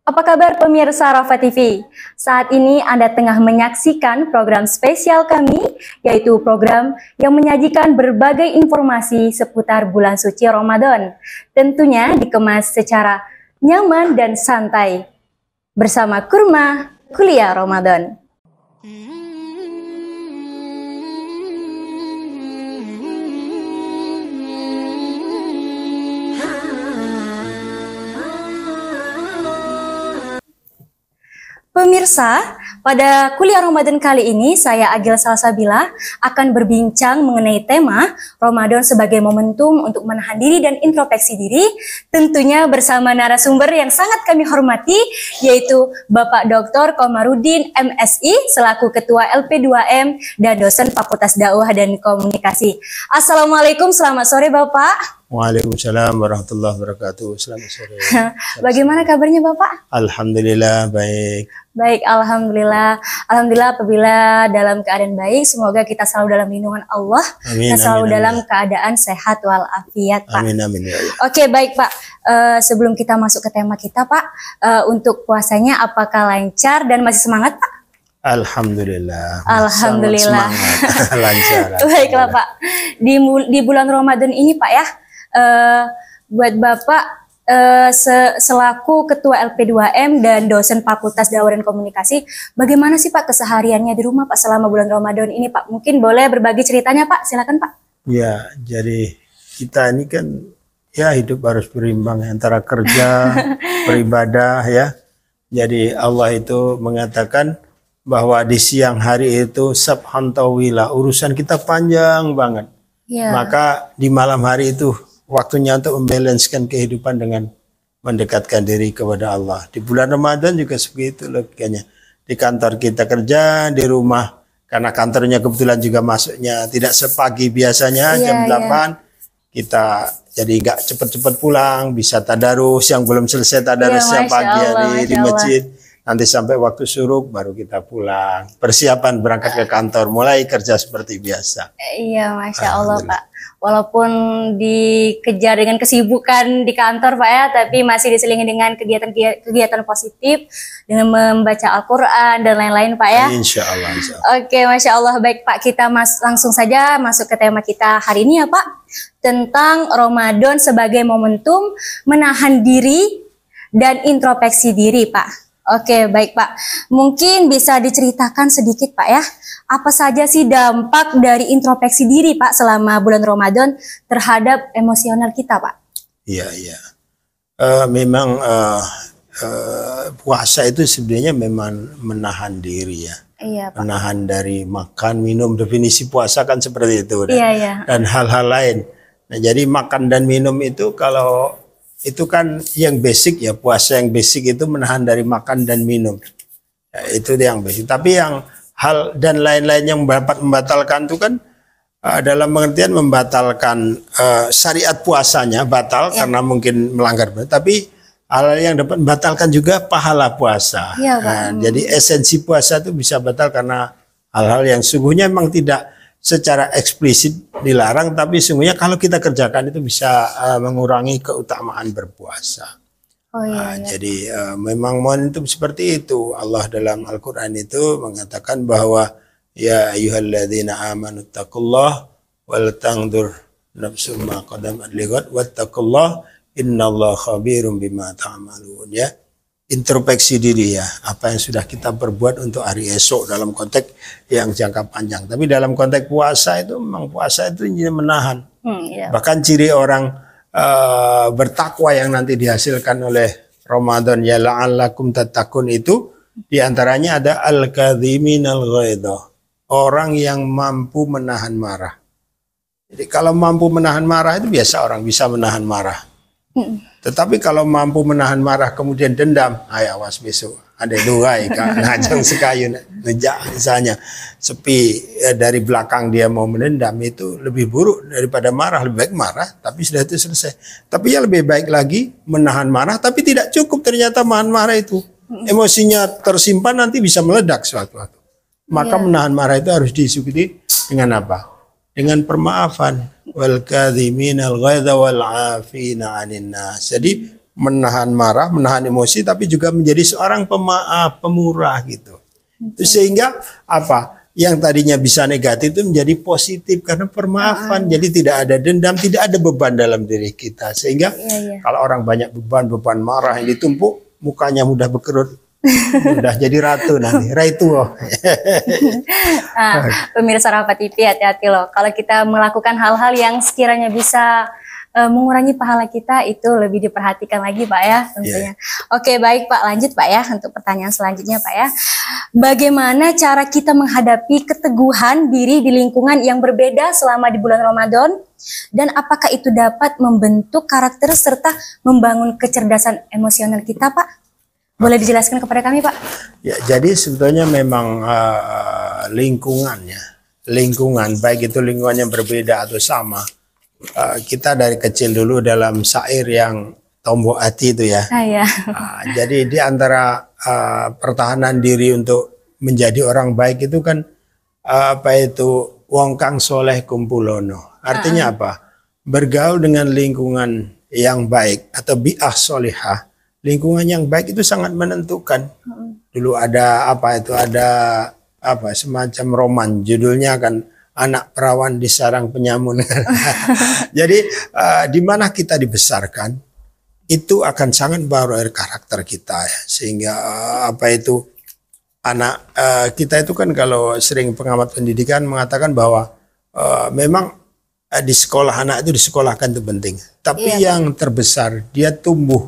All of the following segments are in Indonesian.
Apa kabar pemirsa Rafa TV? Saat ini Anda tengah menyaksikan program spesial kami, yaitu program yang menyajikan berbagai informasi seputar bulan suci Ramadan. Tentunya dikemas secara nyaman dan santai. Bersama Kurma Kuliah Ramadan. Hmm. Pemirsa, pada kuliah Ramadan kali ini saya Agil Salsabila akan berbincang mengenai tema Ramadan sebagai momentum untuk menahan diri dan introspeksi diri tentunya bersama narasumber yang sangat kami hormati yaitu Bapak Dr. Komarudin MSI selaku Ketua LP2M dan dosen Fakultas Dakwah dan Komunikasi. Assalamualaikum, selamat sore Bapak. Waalaikumsalam warahmatullahi wabarakatuh. Selamat sore. Bagaimana kabarnya Bapak? Alhamdulillah baik. Baik, alhamdulillah. Alhamdulillah apabila dalam keadaan baik, semoga kita selalu dalam lindungan Allah. Amin, selalu amin, dalam amin. keadaan sehat walafiat, Pak. Amin amin ya Allah. Oke, baik, Pak. Uh, sebelum kita masuk ke tema kita, Pak, uh, untuk puasanya apakah lancar dan masih semangat, Pak? Alhamdulillah. Alhamdulillah. lancar. Baiklah Pak. Di, di bulan Ramadan ini Pak ya, uh, buat Bapak uh, se selaku ketua LP2M dan dosen Fakultas Dawar dan Komunikasi, bagaimana sih Pak kesehariannya di rumah Pak selama bulan Ramadan ini Pak? Mungkin boleh berbagi ceritanya Pak, silakan Pak. Ya, jadi kita ini kan ya hidup harus berimbang antara kerja, beribadah ya. Jadi Allah itu mengatakan bahwa di siang hari itu sabhan urusan kita panjang banget. Ya. Maka di malam hari itu waktunya untuk membalancekan kehidupan dengan mendekatkan diri kepada Allah. Di bulan Ramadan juga seperti itu logikanya. Di kantor kita kerja, di rumah karena kantornya kebetulan juga masuknya tidak sepagi biasanya yeah, jam 8 iya. yeah. kita jadi nggak cepat-cepat pulang, bisa tadarus yang belum selesai tadarusnya yeah, pagi hari di masjid. Allah Nanti sampai waktu suruh baru kita pulang. Persiapan berangkat ke kantor, mulai kerja seperti biasa. Iya, masya Allah Pak. Walaupun dikejar dengan kesibukan di kantor Pak ya, tapi masih diselingi dengan kegiatan-kegiatan positif, dengan membaca Al-Quran dan lain-lain Pak ya. Insya Allah. Insya Allah. Oke, masya Allah. Baik Pak, kita mas langsung saja masuk ke tema kita hari ini ya Pak. Tentang Ramadan sebagai momentum menahan diri dan introspeksi diri Pak. Oke, baik Pak. Mungkin bisa diceritakan sedikit Pak ya, apa saja sih dampak dari introspeksi diri Pak selama bulan Ramadan terhadap emosional kita Pak? Iya, iya. Uh, memang uh, uh, puasa itu sebenarnya memang menahan diri ya. Iya, Pak. Menahan dari makan, minum, definisi puasa kan seperti itu. Dan, iya, iya. dan hal-hal lain. Nah, jadi makan dan minum itu kalau itu kan yang basic ya puasa yang basic itu menahan dari makan dan minum ya, itu yang basic tapi yang hal dan lain-lain yang dapat membatalkan itu kan uh, dalam pengertian membatalkan uh, syariat puasanya batal ya. karena mungkin melanggar tapi hal yang dapat membatalkan juga pahala puasa ya, nah, jadi esensi puasa itu bisa batal karena hal-hal yang sungguhnya memang tidak secara eksplisit dilarang, tapi sungguhnya kalau kita kerjakan itu bisa uh, mengurangi keutamaan berpuasa. Oh, iya, nah, iya. Jadi uh, memang itu seperti itu. Allah dalam Al-Quran itu mengatakan bahwa Ya ayuhalladzina amanu taqullah wal tangdur nafsu ma qadamat ligat wattaqullah innallaha khabirum bima ta'malun ta ya introspeksi diri ya apa yang sudah kita perbuat untuk hari esok dalam konteks yang jangka panjang tapi dalam konteks puasa itu memang puasa itu ingin menahan hmm, iya. bahkan ciri orang uh, bertakwa yang nanti dihasilkan oleh Ramadan ya la'allakum tatakun itu diantaranya ada al-kadhimin al orang yang mampu menahan marah jadi kalau mampu menahan marah itu biasa orang bisa menahan marah tetapi kalau mampu menahan marah kemudian dendam, ayah awas besok ada dua ikan ngajeng sekayun ngejak misalnya sepi ya, dari belakang dia mau menendam itu lebih buruk daripada marah lebih baik marah tapi sudah itu selesai tapi ya lebih baik lagi menahan marah tapi tidak cukup ternyata menahan marah itu emosinya tersimpan nanti bisa meledak suatu waktu maka yeah. menahan marah itu harus diikuti dengan apa dengan permaafan wal kadhimina al ghaidha wal afina nas. Jadi menahan marah, menahan emosi tapi juga menjadi seorang pemaaf, ah, pemurah gitu. Okay. Sehingga apa? Yang tadinya bisa negatif itu menjadi positif karena permaafan. Ah. Jadi tidak ada dendam, tidak ada beban dalam diri kita. Sehingga yeah, yeah. kalau orang banyak beban, beban marah yang ditumpuk, mukanya mudah berkerut, Udah jadi ratu nanti, ratu loh. nah, pemirsa Rapat TV hati-hati loh. Kalau kita melakukan hal-hal yang sekiranya bisa e, mengurangi pahala kita itu lebih diperhatikan lagi Pak ya tentunya. Yeah. Oke, baik Pak, lanjut Pak ya untuk pertanyaan selanjutnya Pak ya. Bagaimana cara kita menghadapi keteguhan diri di lingkungan yang berbeda selama di bulan Ramadan? Dan apakah itu dapat membentuk karakter serta membangun kecerdasan emosional kita, Pak? Boleh dijelaskan kepada kami, Pak? Ya, jadi sebetulnya memang uh, lingkungannya, lingkungan baik itu lingkungan yang berbeda atau sama. Uh, kita dari kecil dulu dalam sair yang tombok hati itu ya. Ah, iya. uh, jadi di antara uh, pertahanan diri untuk menjadi orang baik itu kan uh, apa itu wong kang soleh kumpulono. Artinya uh apa? Bergaul dengan lingkungan yang baik atau bi'ah solihah lingkungan yang baik itu sangat menentukan. Dulu ada apa itu ada apa semacam roman judulnya kan anak perawan di sarang penyamun. Jadi uh, di mana kita dibesarkan itu akan sangat baru air karakter kita ya. Sehingga uh, apa itu anak uh, kita itu kan kalau sering pengamat pendidikan mengatakan bahwa uh, memang di sekolah anak itu disekolahkan itu penting. Tapi iya, kan? yang terbesar dia tumbuh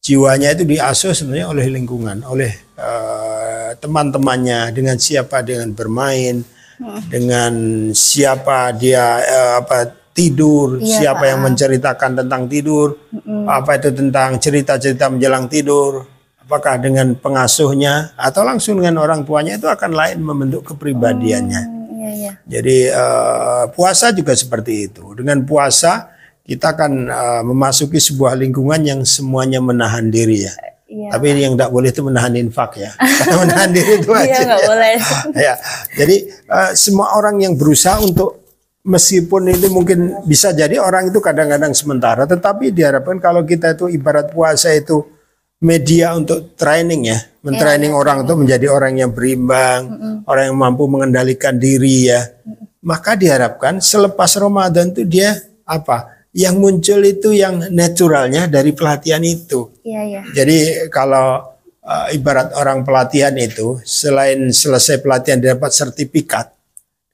jiwanya itu diasuh sebenarnya oleh lingkungan, oleh uh, teman-temannya dengan siapa dengan bermain, hmm. dengan siapa dia uh, apa tidur, iya, siapa yang menceritakan tentang tidur, hmm. apa itu tentang cerita-cerita menjelang tidur, apakah dengan pengasuhnya atau langsung dengan orang tuanya itu akan lain membentuk kepribadiannya. Hmm. Iya, iya. Jadi uh, puasa juga seperti itu. Dengan puasa kita akan uh, memasuki sebuah lingkungan yang semuanya menahan diri ya. Iya. Tapi yang tidak boleh itu menahan infak ya. menahan diri itu iya, aja. Iya, ya. boleh. ya. Jadi uh, semua orang yang berusaha untuk meskipun ini mungkin bisa jadi orang itu kadang-kadang sementara, tetapi diharapkan kalau kita itu ibarat puasa itu media untuk training ya, mentraining iya, orang itu menjadi orang yang berimbang, mm -mm. orang yang mampu mengendalikan diri ya. Maka diharapkan selepas Ramadan itu dia apa? yang muncul itu yang naturalnya dari pelatihan itu. Iya, iya. Jadi kalau uh, ibarat orang pelatihan itu selain selesai pelatihan dapat sertifikat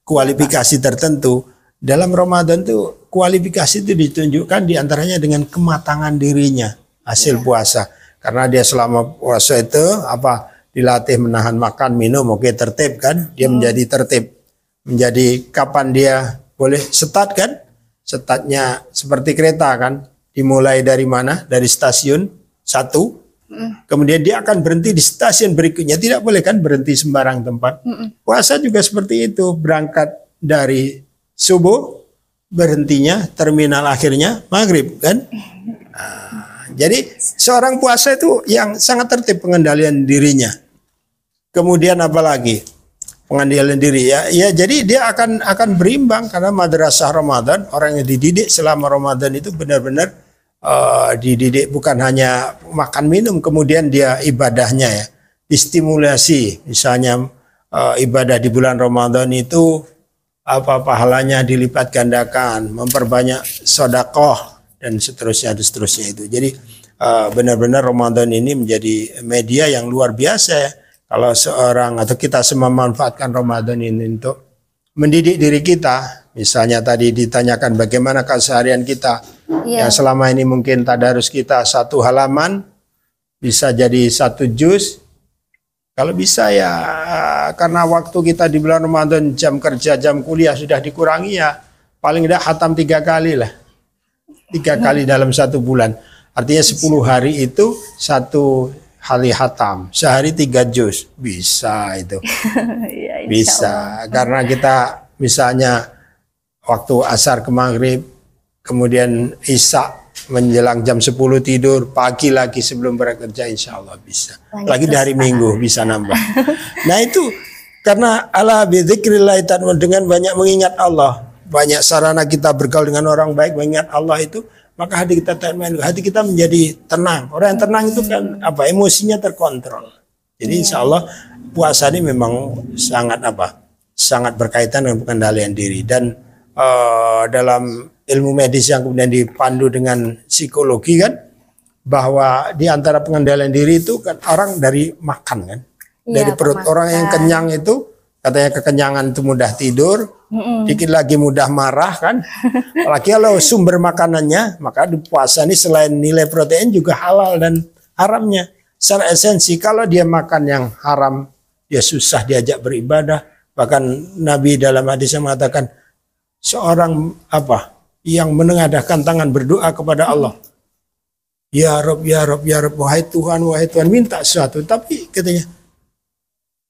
kualifikasi tertentu dalam Ramadan tuh kualifikasi itu ditunjukkan diantaranya dengan kematangan dirinya hasil iya. puasa karena dia selama puasa itu apa dilatih menahan makan minum oke tertib kan dia hmm. menjadi tertib menjadi kapan dia boleh setat kan Setatnya seperti kereta kan, dimulai dari mana? Dari stasiun satu, Kemudian dia akan berhenti di stasiun berikutnya. Tidak boleh kan berhenti sembarang tempat. Puasa juga seperti itu. Berangkat dari subuh, berhentinya terminal akhirnya maghrib kan. Ah, jadi seorang puasa itu yang sangat tertib pengendalian dirinya. Kemudian apa lagi? pengandilan diri ya. Ya jadi dia akan akan berimbang karena madrasah Ramadan orang yang dididik selama Ramadan itu benar-benar uh, dididik bukan hanya makan minum kemudian dia ibadahnya ya distimulasi misalnya uh, ibadah di bulan Ramadan itu apa pahalanya dilipat gandakan memperbanyak sodakoh dan seterusnya dan seterusnya itu jadi eh, benar-benar uh, Ramadan ini menjadi media yang luar biasa ya kalau seorang atau kita semua memanfaatkan Ramadan ini untuk mendidik diri kita. Misalnya tadi ditanyakan bagaimana keseharian kita yeah. yang selama ini mungkin tak harus kita satu halaman bisa jadi satu jus. Kalau bisa ya karena waktu kita di bulan Ramadan jam kerja jam kuliah sudah dikurangi ya paling tidak hatam tiga kali lah tiga kali dalam satu bulan artinya sepuluh hari itu satu hali hatam sehari tiga jus bisa itu iya, bisa karena kita misalnya waktu asar ke maghrib kemudian isak menjelang jam 10 tidur pagi lagi sebelum bekerja insya Allah bisa lagi dari minggu bisa nambah nah itu karena Allah bidzikrillah dengan banyak mengingat Allah banyak sarana kita bergaul dengan orang baik mengingat Allah itu maka hati kita hati kita menjadi tenang. Orang yang tenang itu kan apa emosinya terkontrol. Jadi iya. insya Allah puasa ini memang sangat apa sangat berkaitan dengan pengendalian diri dan uh, dalam ilmu medis yang kemudian dipandu dengan psikologi kan bahwa di antara pengendalian diri itu kan orang dari makan kan ya, dari perut makan. orang yang kenyang itu katanya kekenyangan itu mudah tidur, mm-hmm. dikit lagi mudah marah kan. Apalagi kalau sumber makanannya, maka di puasa ini selain nilai protein juga halal dan haramnya. Secara esensi kalau dia makan yang haram, dia susah diajak beribadah. Bahkan Nabi dalam hadisnya mengatakan seorang apa yang menengadahkan tangan berdoa kepada Allah. Ya Rob, ya Rob, ya Rob, wahai Tuhan, wahai Tuhan, minta sesuatu. Tapi katanya,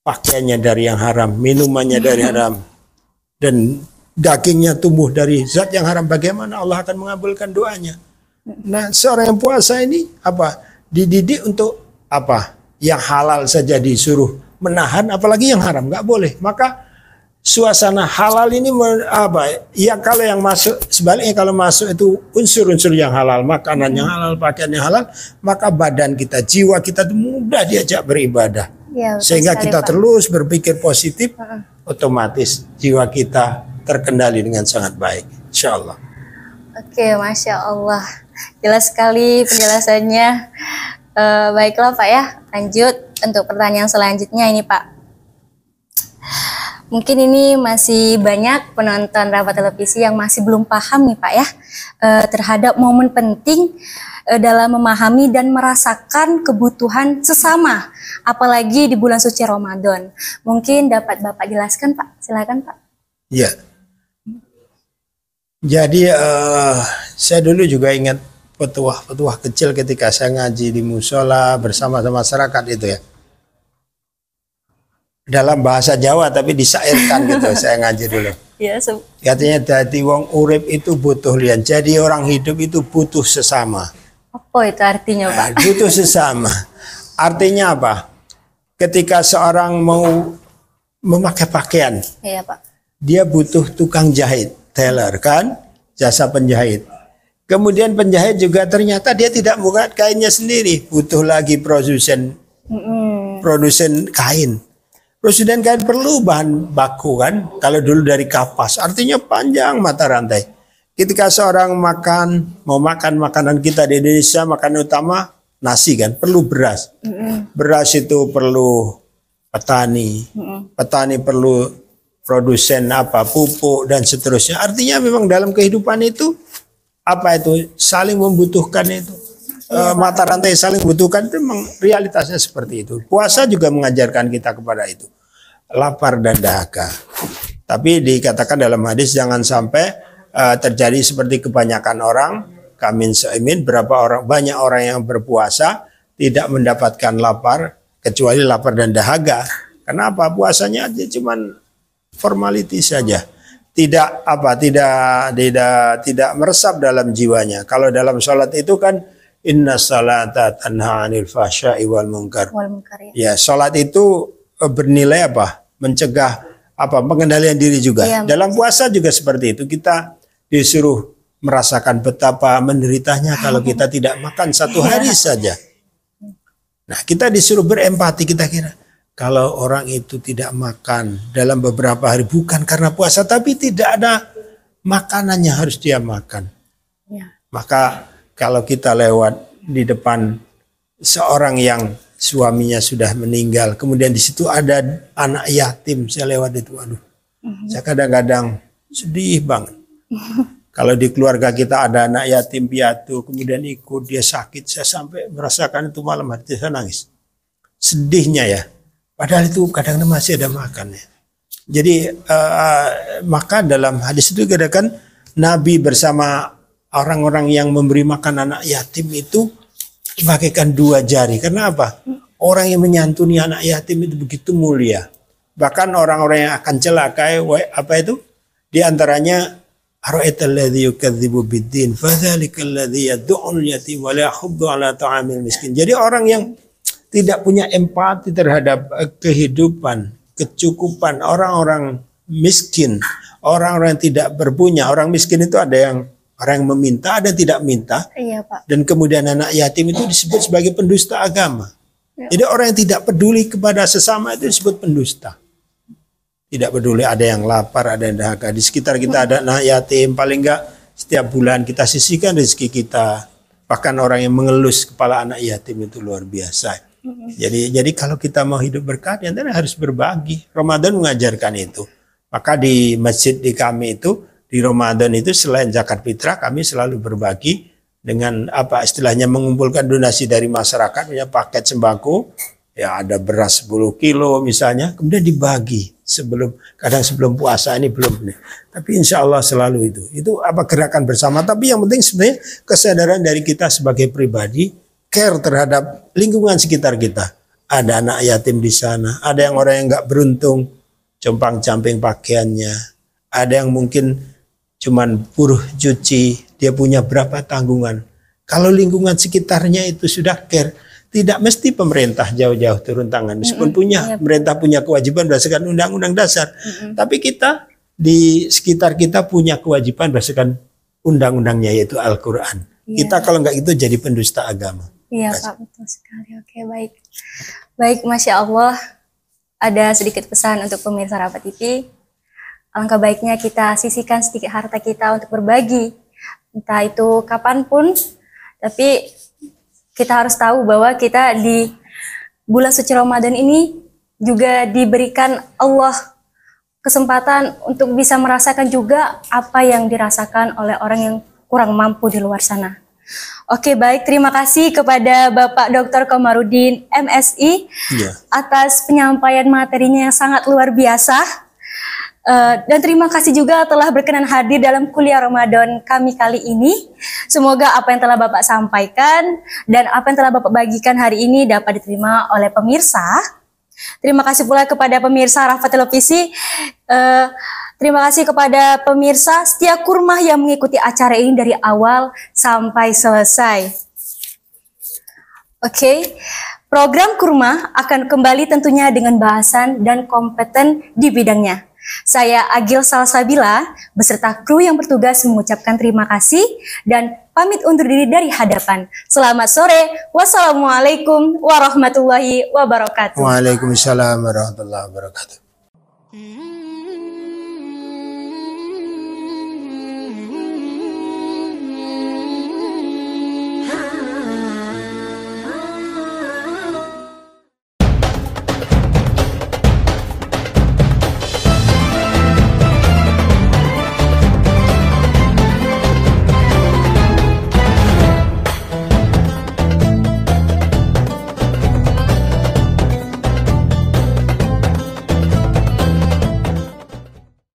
pakaiannya dari yang haram, minumannya dari hmm. haram, dan dagingnya tumbuh dari zat yang haram. Bagaimana Allah akan mengabulkan doanya? Nah, seorang yang puasa ini apa? Dididik untuk apa? Yang halal saja disuruh menahan, apalagi yang haram nggak boleh. Maka suasana halal ini apa? Ya kalau yang masuk sebaliknya kalau masuk itu unsur-unsur yang halal, makanan yang hmm. halal, pakaian yang halal, maka badan kita, jiwa kita itu mudah diajak beribadah ya, sehingga sekali, kita Pak. terus berpikir positif uh -uh. otomatis jiwa kita terkendali dengan sangat baik insya Allah oke masya Allah jelas sekali penjelasannya uh, baiklah Pak ya lanjut untuk pertanyaan selanjutnya ini Pak Mungkin ini masih banyak penonton rapat televisi yang masih belum paham nih Pak ya eh, terhadap momen penting eh, dalam memahami dan merasakan kebutuhan sesama, apalagi di bulan suci Ramadan. Mungkin dapat Bapak jelaskan Pak? Silakan Pak. Iya. Jadi uh, saya dulu juga ingat petuah-petuah kecil ketika saya ngaji di musola bersama sama masyarakat itu ya dalam bahasa Jawa tapi disairkan gitu saya ngaji dulu. Ya, so. Artinya dari wong urip itu butuh lian. Jadi orang hidup itu butuh sesama. Apa itu artinya, Pak? Nah, butuh sesama. Artinya apa? Ketika seorang mau memakai pakaian. Iya, Pak. Dia butuh tukang jahit, tailor kan? Jasa penjahit. Kemudian penjahit juga ternyata dia tidak buat kainnya sendiri, butuh lagi produsen mm -hmm. produsen kain. Presiden kan perlu bahan baku kan, kalau dulu dari kapas, artinya panjang mata rantai. Ketika seorang makan, mau makan makanan kita di Indonesia, makanan utama nasi kan, perlu beras. Beras itu perlu petani, petani perlu produsen apa, pupuk dan seterusnya. Artinya memang dalam kehidupan itu apa itu saling membutuhkan itu. E, mata rantai saling butuhkan itu memang realitasnya seperti itu. Puasa juga mengajarkan kita kepada itu lapar dan dahaga. Tapi dikatakan dalam hadis jangan sampai uh, terjadi seperti kebanyakan orang kamin seimin berapa orang banyak orang yang berpuasa tidak mendapatkan lapar kecuali lapar dan dahaga. Kenapa puasanya aja cuman formality saja. Tidak apa tidak tidak tidak meresap dalam jiwanya. Kalau dalam sholat itu kan inna salata tanha anil iwal wal munkar. Wal ya. ya, sholat itu Eh, bernilai apa? Mencegah apa? Pengendalian diri juga. Ya, Dalam puasa juga seperti itu kita disuruh merasakan betapa menderitanya kalau kita tidak makan satu iya. hari saja. Nah, kita disuruh berempati kita kira kalau orang itu tidak makan dalam beberapa hari bukan karena puasa tapi tidak ada makanannya harus dia makan. Ya. Maka kalau kita lewat di depan seorang yang suaminya sudah meninggal. Kemudian di situ ada anak yatim. Saya lewat itu, aduh. mm Saya kadang-kadang sedih banget. Kalau di keluarga kita ada anak yatim piatu, kemudian ikut dia sakit, saya sampai merasakan itu malam hati saya nangis. Sedihnya ya. Padahal itu kadang-kadang masih ada makannya. Jadi uh, maka dalam hadis itu kan Nabi bersama orang-orang yang memberi makan anak yatim itu pakaikan dua jari. Karena apa? Orang yang menyantuni anak yatim itu begitu mulia. Bahkan orang-orang yang akan celaka, apa itu? Di antaranya Jadi orang yang tidak punya empati terhadap eh, kehidupan, kecukupan orang-orang miskin, orang-orang yang tidak berpunya. Orang miskin itu ada yang Orang yang meminta dan tidak minta. Iya, Pak. Dan kemudian anak yatim itu disebut sebagai pendusta agama. Ya. Jadi orang yang tidak peduli kepada sesama itu disebut pendusta. Tidak peduli ada yang lapar, ada yang dahaga. Di sekitar kita ada anak yatim, paling enggak setiap bulan kita sisihkan rezeki kita. Bahkan orang yang mengelus kepala anak yatim itu luar biasa. Jadi jadi kalau kita mau hidup berkat ya harus berbagi. Ramadan mengajarkan itu. Maka di masjid di kami itu di Ramadan itu selain zakat fitrah kami selalu berbagi dengan apa istilahnya mengumpulkan donasi dari masyarakat punya paket sembako ya ada beras 10 kilo misalnya kemudian dibagi sebelum kadang sebelum puasa ini belum nih tapi insya Allah selalu itu itu apa gerakan bersama tapi yang penting sebenarnya kesadaran dari kita sebagai pribadi care terhadap lingkungan sekitar kita ada anak yatim di sana ada yang orang yang nggak beruntung jompang camping pakaiannya ada yang mungkin cuman buruh cuci, dia punya berapa tanggungan. Kalau lingkungan sekitarnya itu sudah care, tidak mesti pemerintah jauh-jauh turun tangan. Meskipun mm -hmm. punya, yep. Iya. pemerintah punya kewajiban berdasarkan undang-undang dasar. Mm -hmm. Tapi kita di sekitar kita punya kewajiban berdasarkan undang-undangnya yaitu Al-Qur'an. Yeah. Kita kalau nggak itu jadi pendusta agama. Iya, Pak, betul sekali. Oke, baik. Baik, Masya Allah. Ada sedikit pesan untuk pemirsa Rapat TV Alangkah baiknya kita sisihkan sedikit harta kita untuk berbagi, entah itu kapanpun, tapi kita harus tahu bahwa kita di bulan suci Ramadan ini juga diberikan Allah kesempatan untuk bisa merasakan juga apa yang dirasakan oleh orang yang kurang mampu di luar sana. Oke baik, terima kasih kepada Bapak Dr. Komarudin MSI ya. atas penyampaian materinya yang sangat luar biasa. Eh, dan terima kasih juga telah berkenan hadir dalam kuliah Ramadan kami kali ini. Semoga apa yang telah Bapak sampaikan dan apa yang telah Bapak bagikan hari ini dapat diterima oleh pemirsa. Terima kasih pula kepada pemirsa Rafa Televisi. Uh, terima kasih kepada pemirsa setia kurma yang mengikuti acara ini dari awal sampai selesai. Oke. Okay. Program Kurma akan kembali tentunya dengan bahasan dan kompeten di bidangnya. Saya Agil Salsabila, beserta kru yang bertugas mengucapkan terima kasih dan pamit undur diri dari hadapan. Selamat sore, wassalamualaikum warahmatullahi wabarakatuh. Waalaikumsalam warahmatullahi wabarakatuh. Hmm.